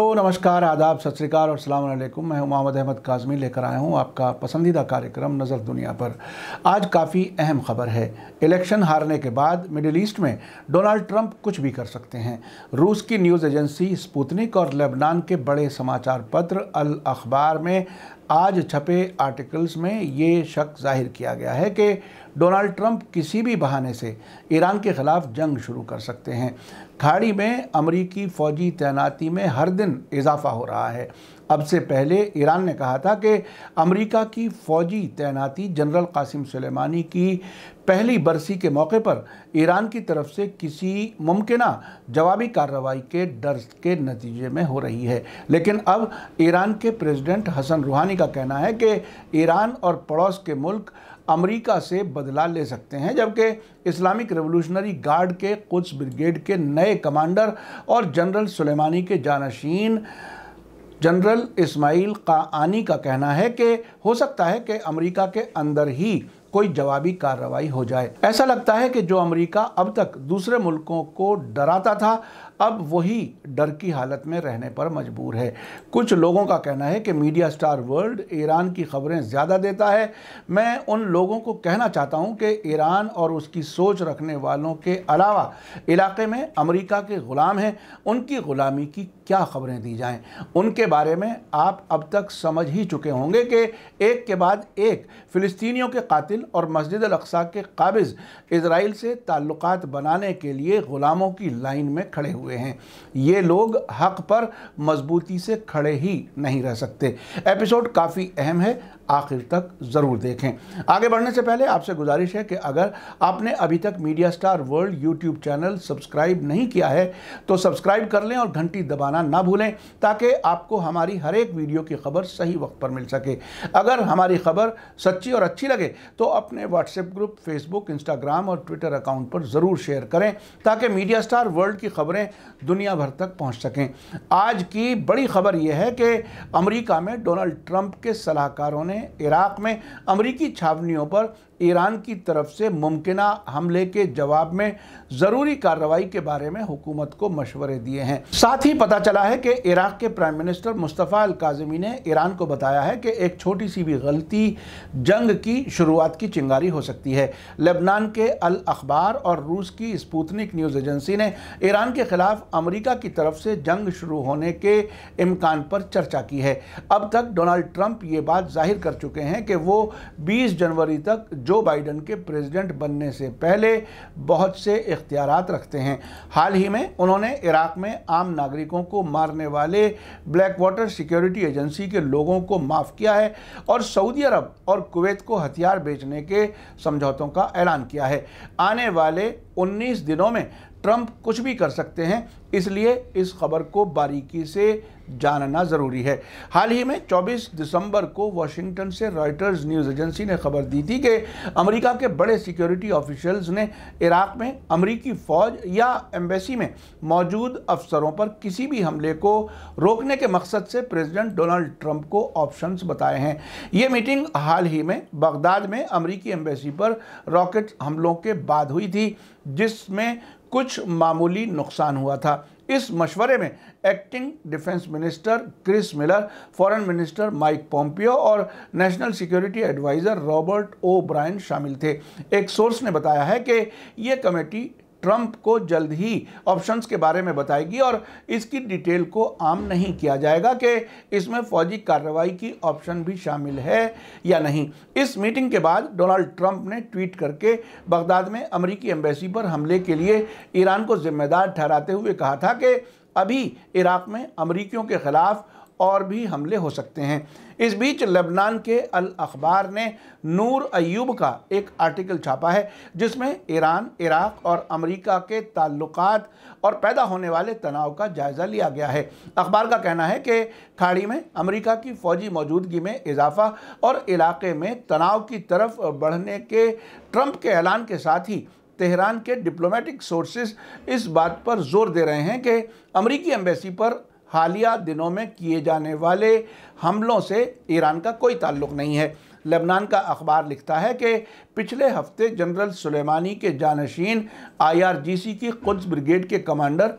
hello नमस्कार आदाब सत और अलैकुम मैं मोहम्मद अहमद काजमी लेकर आया हूँ आपका पसंदीदा कार्यक्रम नज़र दुनिया पर आज काफ़ी अहम खबर है इलेक्शन हारने के बाद मिडिल ईस्ट में डोनाल्ड ट्रंप कुछ भी कर सकते हैं रूस की न्यूज़ एजेंसी स्पुतनिक और लेबनान के बड़े समाचार पत्र अल अखबार में आज छपे आर्टिकल्स में ये शक जाहिर किया गया है कि डोनाल्ड ट्रंप किसी भी बहाने से ईरान के ख़िलाफ़ जंग शुरू कर सकते हैं खाड़ी में अमरीकी फ़ौजी तैनाती में हर दिन इजाफा हो रहा है अब से पहले ईरान ने कहा था कि अमेरिका की फ़ौजी तैनाती जनरल कासिम सुलेमानी की पहली बरसी के मौके पर ईरान की तरफ से किसी मुमकिन जवाबी कार्रवाई के डर के नतीजे में हो रही है लेकिन अब ईरान के प्रेसिडेंट हसन रूहानी का कहना है कि ईरान और पड़ोस के मुल्क अमेरिका से बदला ले सकते हैं जबकि इस्लामिक रेवोल्यूशनरी गार्ड के कुछ ब्रिगेड के नए कमांडर और जनरल सुलेमानी के जानशीन जनरल इस्माइल आनी का कहना है कि हो सकता है कि अमेरिका के अंदर ही कोई जवाबी कार्रवाई हो जाए ऐसा लगता है कि जो अमेरिका अब तक दूसरे मुल्कों को डराता था अब वही डर की हालत में रहने पर मजबूर है कुछ लोगों का कहना है कि मीडिया स्टार वर्ल्ड ईरान की खबरें ज़्यादा देता है मैं उन लोगों को कहना चाहता हूं कि ईरान और उसकी सोच रखने वालों के अलावा इलाके में अमेरिका के ग़ुलाम हैं उनकी ग़ुलामी की क्या खबरें दी जाएं उनके बारे में आप अब तक समझ ही चुके होंगे कि एक के बाद एक फ़िलिस्तीनियों के कातिल और मस्जिद अक्सा के काबिज़ इसराइल से ताल्लुक़ बनाने के लिए ग़ुलामों की लाइन में खड़े हुए हैं ये लोग हक पर मजबूती से खड़े ही नहीं रह सकते एपिसोड काफ़ी अहम है आखिर तक ज़रूर देखें आगे बढ़ने से पहले आपसे गुजारिश है कि अगर आपने अभी तक media star world YouTube channel subscribe नहीं किया है तो सब्सक्राइब कर लें और घंटी दबाना ना भूलें ताकि आपको हमारी हर एक वीडियो की खबर सही वक्त पर मिल सके अगर हमारी खबर सच्ची और अच्छी लगे तो अपने व्हाट्सएप ग्रुप फेसबुक इंस्टाग्राम और ट्विटर अकाउंट पर ज़रूर शेयर करें ताकि मीडिया स्टार वर्ल्ड की खबरें दुनिया भर तक पहुँच सकें आज की बड़ी खबर यह है कि अमरीका में डोनाल्ड ट्रंप के सलाहकारों ने इराक में अमरीकी छावनियों पर ईरान की तरफ से मुमकिन हमले के जवाब में ज़रूरी कार्रवाई के बारे में हुकूमत को मशवरे दिए हैं साथ ही पता चला है कि इराक के prime minister Mustafa al Kadhimi ने ईरान को बताया है कि एक छोटी सी भी गलती जंग की शुरुआत की चिंगारी हो सकती है लेबनान के अल अखबार और रूस की स्पूतनिक न्यूज़ एजेंसी ने ईरान के खिलाफ अमरीका की तरफ से जंग शुरू होने के इम्कान पर चर्चा की है अब तक डोनाल्ड ट्रंप ये बात जाहिर कर चुके हैं कि वो बीस जनवरी तक जो बाइडन के प्रेसिडेंट बनने से पहले बहुत से इख्तियार रखते हैं हाल ही में उन्होंने इराक़ में आम नागरिकों को मारने वाले ब्लैक वाटर सिक्योरिटी एजेंसी के लोगों को माफ़ किया है और सऊदी अरब और कुवैत को हथियार बेचने के समझौतों का ऐलान किया है आने वाले 19 दिनों में ट्रंप कुछ भी कर सकते हैं इसलिए इस खबर को बारीकी से जानना ज़रूरी है हाल ही में 24 दिसंबर को वाशिंगटन से रॉयटर्स न्यूज़ एजेंसी ने खबर दी थी कि अमेरिका के बड़े सिक्योरिटी ऑफिशियल्स ने इराक़ में अमेरिकी फ़ौज या एम्बेसी में मौजूद अफसरों पर किसी भी हमले को रोकने के मकसद से प्रेसिडेंट डोनाल्ड ट्रंप को ऑप्शंस बताए हैं ये मीटिंग हाल ही में बगदाद में अमरीकी एम्बेसी पर रॉकेट हमलों के बाद हुई थी जिसमें कुछ मामूली नुकसान हुआ था इस मशवरे में acting defence minister Chris Miller foreign minister Mike Pompeo और national security adviser Robert O'Brien शामिल थे एक सोर्स ने बताया है कि ये कमेटी ट्रंप को जल्द ही ऑप्शंस के बारे में बताएगी और इसकी डिटेल को आम नहीं किया जाएगा कि इसमें फौजी कार्रवाई की ऑप्शन भी शामिल है या नहीं इस मीटिंग के बाद डोनाल्ड ट्रंप ने ट्वीट करके बगदाद में अमरीकी एम्बेसी पर हमले के लिए ईरान को जिम्मेदार ठहराते हुए कहा था कि अभी इराक में अमरीकियों के खिलाफ और भी हमले हो सकते हैं इस बीच लेबनान के अल अखबार ने नूर अयूब का एक आर्टिकल छापा है जिसमें ईरान इराक और अमेरिका के ताल्लुक और पैदा होने वाले तनाव का जायज़ा लिया गया है अखबार का कहना है कि खाड़ी में अमेरिका की फ़ौजी मौजूदगी में इजाफा और इलाके में तनाव की तरफ बढ़ने के ट्रंप के ऐलान के साथ ही तेहरान के डिप्लोमेटिक सोर्सेज इस बात पर जोर दे रहे हैं कि अमरीकी एम्बेसी पर हालिया दिनों में किए जाने वाले हमलों से ईरान का कोई ताल्लुक नहीं है लेबनान का अखबार लिखता है कि पिछले हफ्ते जनरल सुलेमानी के जानशीन आईआरजीसी की कुद्स ब्रिगेड के कमांडर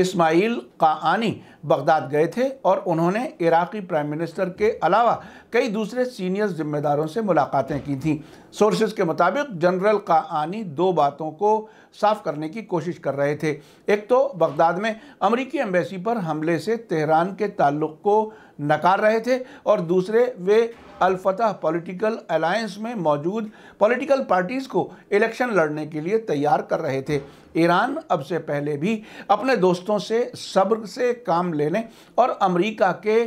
इसमाइल काआनी बगदाद गए थे और उन्होंने इराक़ी प्राइम मिनिस्टर के अलावा कई दूसरे सीनियर जिम्मेदारों से मुलाकातें की थीं सोर्सेज के मुताबिक जनरल काआनी दो बातों को साफ करने की कोशिश कर रहे थे एक तो बगदाद में अमरीकी एम्बेसी पर हमले से तेहरान के ताल्लुक़ को नकार रहे थे और दूसरे वे अलफतह पॉलिटिकल अलायंस में मौजूद पॉलिटिकल पार्टीज़ को इलेक्शन लड़ने के लिए तैयार कर रहे थे ईरान अब से पहले भी अपने दोस्तों से सब्र से काम लेने और अमेरिका के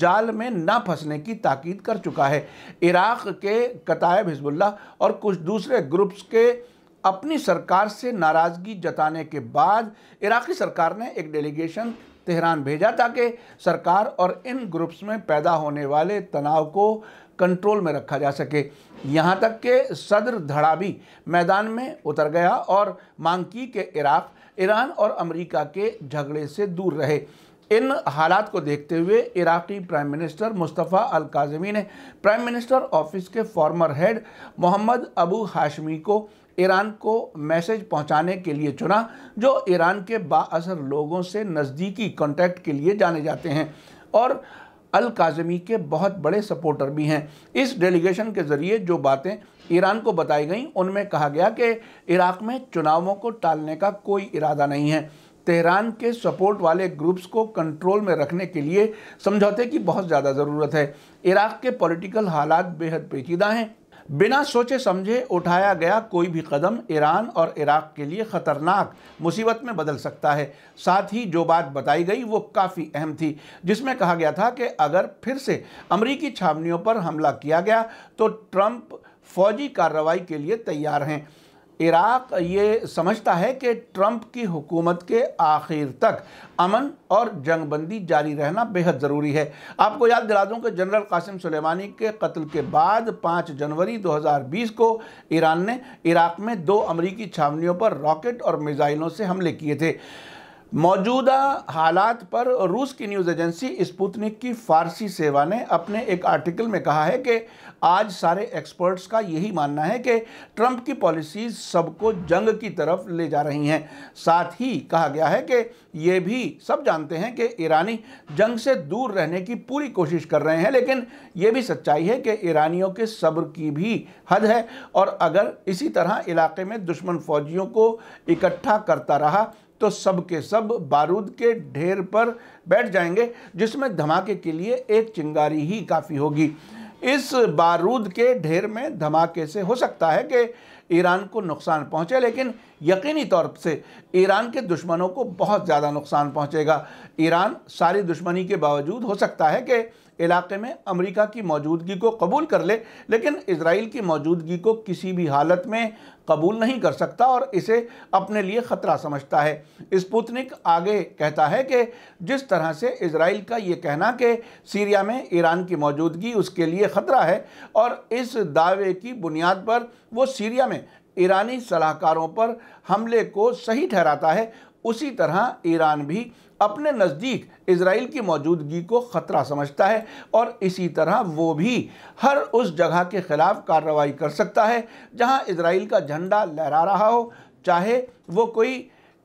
जाल में ना फंसने की ताकीद कर चुका है इराक़ के कतायब हिजबुल्ला और कुछ दूसरे ग्रुप्स के अपनी सरकार से नाराज़गी जताने के बाद इराक़ी सरकार ने एक डेलीगेशन तेहरान भेजा ताकि सरकार और इन ग्रुप्स में पैदा होने वाले तनाव को कंट्रोल में रखा जा सके यहाँ तक के सदर धड़ा भी मैदान में उतर गया और मांकी के इराक ईरान और अमेरिका के झगड़े से दूर रहे इन हालात को देखते हुए Iraqi prime minister Mustafa al Kadhimi ने प्राइम मिनिस्टर ऑफिस के former head Mohammed Abu Hashmi को ईरान को मैसेज पहुंचाने के लिए चुना जो ईरान के बाअसर लोगों से नज़दीकी कांटेक्ट के लिए जाने जाते हैं और अल काजमी के बहुत बड़े सपोर्टर भी हैं इस डेलीगेशन के ज़रिए जो बातें ईरान को बताई गई उनमें कहा गया कि इराक़ में चुनावों को टालने का कोई इरादा नहीं है तेहरान के सपोर्ट वाले ग्रुप्स को कंट्रोल में रखने के लिए समझौते की बहुत ज़्यादा ज़रूरत है इराक़ के पॉलिटिकल हालात बेहद पेचीदा हैं बिना सोचे समझे उठाया गया कोई भी कदम ईरान और इराक़ के लिए ख़तरनाक मुसीबत में बदल सकता है साथ ही जो बात बताई गई वो काफ़ी अहम थी जिसमें कहा गया था कि अगर फिर से अमरीकी छावनियों पर हमला किया गया तो ट्रंप फौजी कार्रवाई के लिए तैयार हैं इराक ये समझता है कि ट्रंप की हुकूमत के आखिर तक अमन और जंगबंदी जारी रहना बेहद ज़रूरी है आपको याद दिला दूँ कि जनरल कासिम सुलेमानी के कत्ल के बाद 5 जनवरी 2020 को ईरान ने इराक में दो अमरीकी छावनियों पर रॉकेट और मिज़ाइलों से हमले किए थे मौजूदा हालात पर रूस की न्यूज़ एजेंसी स्पुतनिक की फारसी सेवा ने अपने एक आर्टिकल में कहा है कि आज सारे एक्सपर्ट्स का यही मानना है कि ट्रंप की पॉलिसीज़ सबको जंग की तरफ ले जा रही हैं साथ ही कहा गया है कि ये भी सब जानते हैं कि ईरानी जंग से दूर रहने की पूरी कोशिश कर रहे हैं लेकिन ये भी सच्चाई है कि ईरानियों के सब्र की भी हद है और अगर इसी तरह इलाके में दुश्मन फौजियों को इकट्ठा करता रहा तो सब के सब बारूद के ढेर पर बैठ जाएंगे जिसमें धमाके के लिए एक चिंगारी ही काफ़ी होगी इस बारूद के ढेर में धमाके से हो सकता है कि ईरान को नुकसान पहुंचे लेकिन यकीनी तौर से ईरान के दुश्मनों को बहुत ज़्यादा नुकसान पहुँचेगा ईरान सारी दुश्मनी के बावजूद हो सकता है कि इलाके में अमेरिका की मौजूदगी को कबूल कर ले लेकिन इसराइल की मौजूदगी को किसी भी हालत में कबूल नहीं कर सकता और इसे अपने लिए ख़तरा समझता है स्पुतनिक आगे कहता है कि जिस तरह से इसराइल का ये कहना कि सीरिया में ईरान की मौजूदगी उसके लिए ख़तरा है और इस दावे की बुनियाद पर वो सीरिया में ईरानी सलाहकारों पर हमले को सही ठहराता है उसी तरह ईरान भी अपने नज़दीक इसराइल की मौजूदगी को ख़तरा समझता है और इसी तरह वो भी हर उस जगह के ख़िलाफ़ कार्रवाई कर सकता है जहां इसराइल का झंडा लहरा रहा हो चाहे वो कोई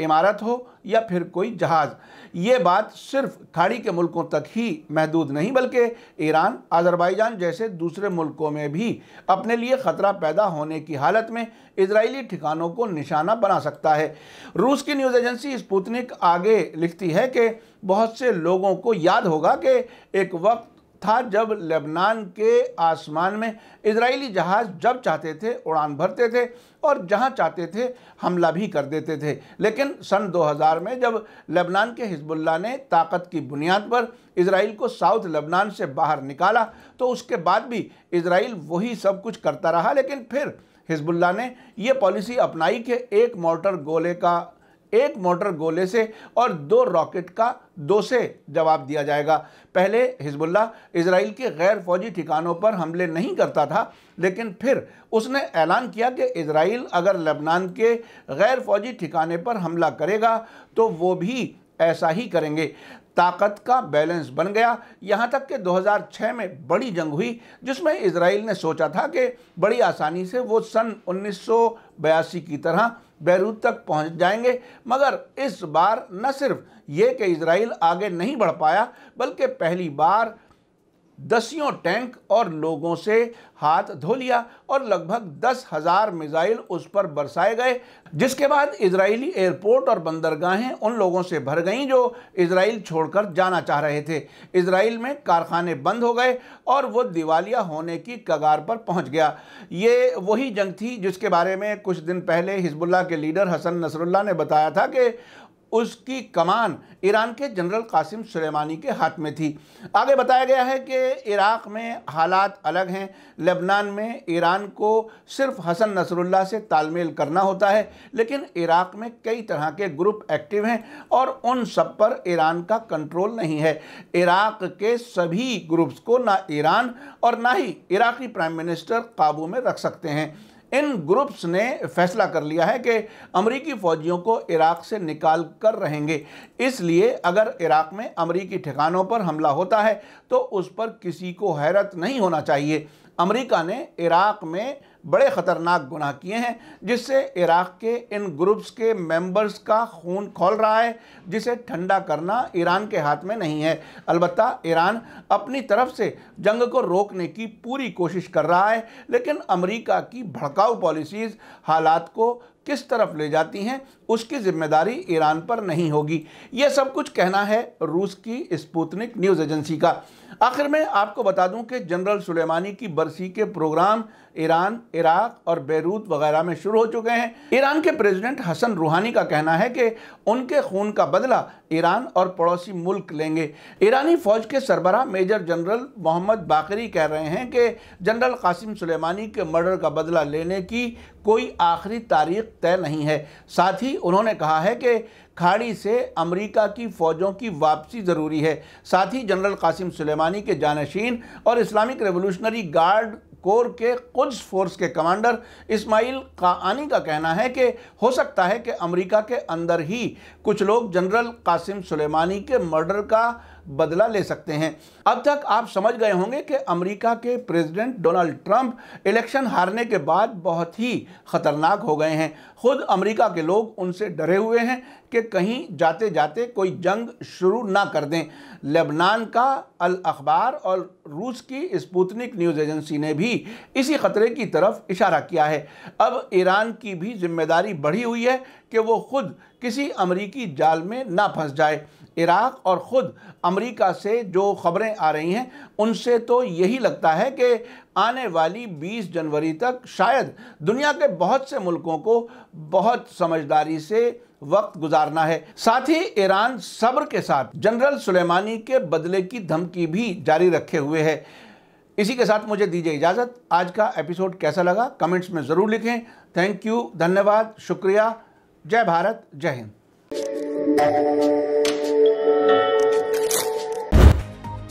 इमारत हो या फिर कोई जहाज़ ये बात सिर्फ खाड़ी के मुल्कों तक ही महदूद नहीं बल्कि ईरान आज़रबाईजान जैसे दूसरे मुल्कों में भी अपने लिए ख़तरा पैदा होने की हालत में इसराइली ठिकानों को निशाना बना सकता है रूस की न्यूज़ एजेंसी स्पुतनिक आगे लिखती है कि बहुत से लोगों को याद होगा कि एक वक्त था जब लेबनान के आसमान में इजरायली जहाज़ जब चाहते थे उड़ान भरते थे और जहां चाहते थे हमला भी कर देते थे लेकिन सन 2000 में जब लेबनान के हिजबुल्ला ने ताकत की बुनियाद पर इसराइल को साउथ लेबनान से बाहर निकाला तो उसके बाद भी इसराइल वही सब कुछ करता रहा लेकिन फिर हिजबुल्ला ने यह पॉलिसी अपनाई कि एक मोटर गोले का एक मोटर गोले से और दो रॉकेट का दो से जवाब दिया जाएगा पहले हिजबुल्ला इसराइल के गैर फौजी ठिकानों पर हमले नहीं करता था लेकिन फिर उसने ऐलान किया कि इसराइल अगर लेबनान के गैर फौजी ठिकाने पर हमला करेगा तो वो भी ऐसा ही करेंगे ताकत का बैलेंस बन गया यहाँ तक कि 2006 में बड़ी जंग हुई जिसमें इसराइल ने सोचा था कि बड़ी आसानी से वो सन 1982 की तरह बैरूत तक पहुंच जाएंगे मगर इस बार न सिर्फ ये कि इसराइल आगे नहीं बढ़ पाया बल्कि पहली बार दसियों टैंक और लोगों से हाथ धो लिया और लगभग दस हज़ार मिज़ाइल उस पर बरसाए गए जिसके बाद इजरायली एयरपोर्ट और बंदरगाहें उन लोगों से भर गईं जो इसराइल छोड़कर जाना चाह रहे थे इसराइल में कारखाने बंद हो गए और वो दिवालिया होने की कगार पर पहुंच गया ये वही जंग थी जिसके बारे में कुछ दिन पहले हिजबुल्ला के लीडर हसन नसरुल्ला ने बताया था कि उसकी कमान ईरान के जनरल कासिम सुलेमानी के हाथ में थी आगे बताया गया है कि इराक़ में हालात अलग हैं लेबनान में ईरान को सिर्फ हसन नसरुल्ला से तालमेल करना होता है लेकिन इराक़ में कई तरह के ग्रुप एक्टिव हैं और उन सब पर ईरान का कंट्रोल नहीं है इराक़ के सभी ग्रुप्स को ना ईरान और ना ही इराक़ी प्राइम मिनिस्टर काबू में रख सकते हैं इन ग्रुप्स ने फैसला कर लिया है कि अमरीकी फ़ौजियों को इराक़ से निकाल कर रहेंगे इसलिए अगर इराक़ में अमरीकी ठिकानों पर हमला होता है तो उस पर किसी को हैरत नहीं होना चाहिए अमरीका ने इराक़ में बड़े ख़तरनाक गुनाह किए हैं जिससे इराक़ के इन ग्रुप्स के मेंबर्स का खून खोल रहा है जिसे ठंडा करना ईरान के हाथ में नहीं है अलबत् ईरान अपनी तरफ से जंग को रोकने की पूरी कोशिश कर रहा है लेकिन अमरीका की भड़काऊ पॉलिसीज़ हालात को किस तरफ ले जाती हैं उसकी जिम्मेदारी ईरान पर नहीं होगी यह सब कुछ कहना है रूस की स्पूतनिक न्यूज़ एजेंसी का आखिर में आपको बता दूं कि जनरल सुलेमानी की बरसी के प्रोग्राम ईरान इराक और बैरूत वगैरह में शुरू हो चुके हैं ईरान के प्रेसिडेंट हसन रूहानी का कहना है कि उनके खून का बदला ईरान और पड़ोसी मुल्क लेंगे ईरानी फौज के सरबरा मेजर जनरल मोहम्मद बाकरी कह रहे हैं कि जनरल कासिम सुलेमानी के मर्डर का बदला लेने की कोई आखिरी तारीख तय नहीं है साथ ही उन्होंने कहा है कि खाड़ी से अमेरिका की फ़ौजों की वापसी ज़रूरी है साथ ही जनरल कासिम सुलेमानी के जानशीन और इस्लामिक रेवोल्यूशनरी गार्ड कोर के कुछ फोर्स के कमांडर इस्माइल कानी का कहना है कि हो सकता है कि अमेरिका के अंदर ही कुछ लोग जनरल कासिम सुलेमानी के मर्डर का बदला ले सकते हैं अब तक आप समझ गए होंगे कि अमेरिका के प्रेसिडेंट डोनाल्ड ट्रंप इलेक्शन हारने के बाद बहुत ही ख़तरनाक हो गए हैं खुद अमेरिका के लोग उनसे डरे हुए हैं कि कहीं जाते जाते कोई जंग शुरू ना कर दें लेबनान का अल अखबार और रूस की स्पूतनिक न्यूज़ एजेंसी ने भी इसी ख़तरे की तरफ इशारा किया है अब ईरान की भी जिम्मेदारी बढ़ी हुई है कि वो खुद किसी अमरीकी जाल में ना फंस जाए इराक़ और ख़ुद अमेरिका से जो ख़बरें आ रही हैं उनसे तो यही लगता है कि आने वाली 20 जनवरी तक शायद दुनिया के बहुत से मुल्कों को बहुत समझदारी से वक्त गुजारना है साथ ही ईरान सब्र के साथ जनरल सुलेमानी के बदले की धमकी भी जारी रखे हुए है इसी के साथ मुझे दीजिए इजाज़त आज का एपिसोड कैसा लगा कमेंट्स में ज़रूर लिखें थैंक यू धन्यवाद शुक्रिया जय भारत जय हिंद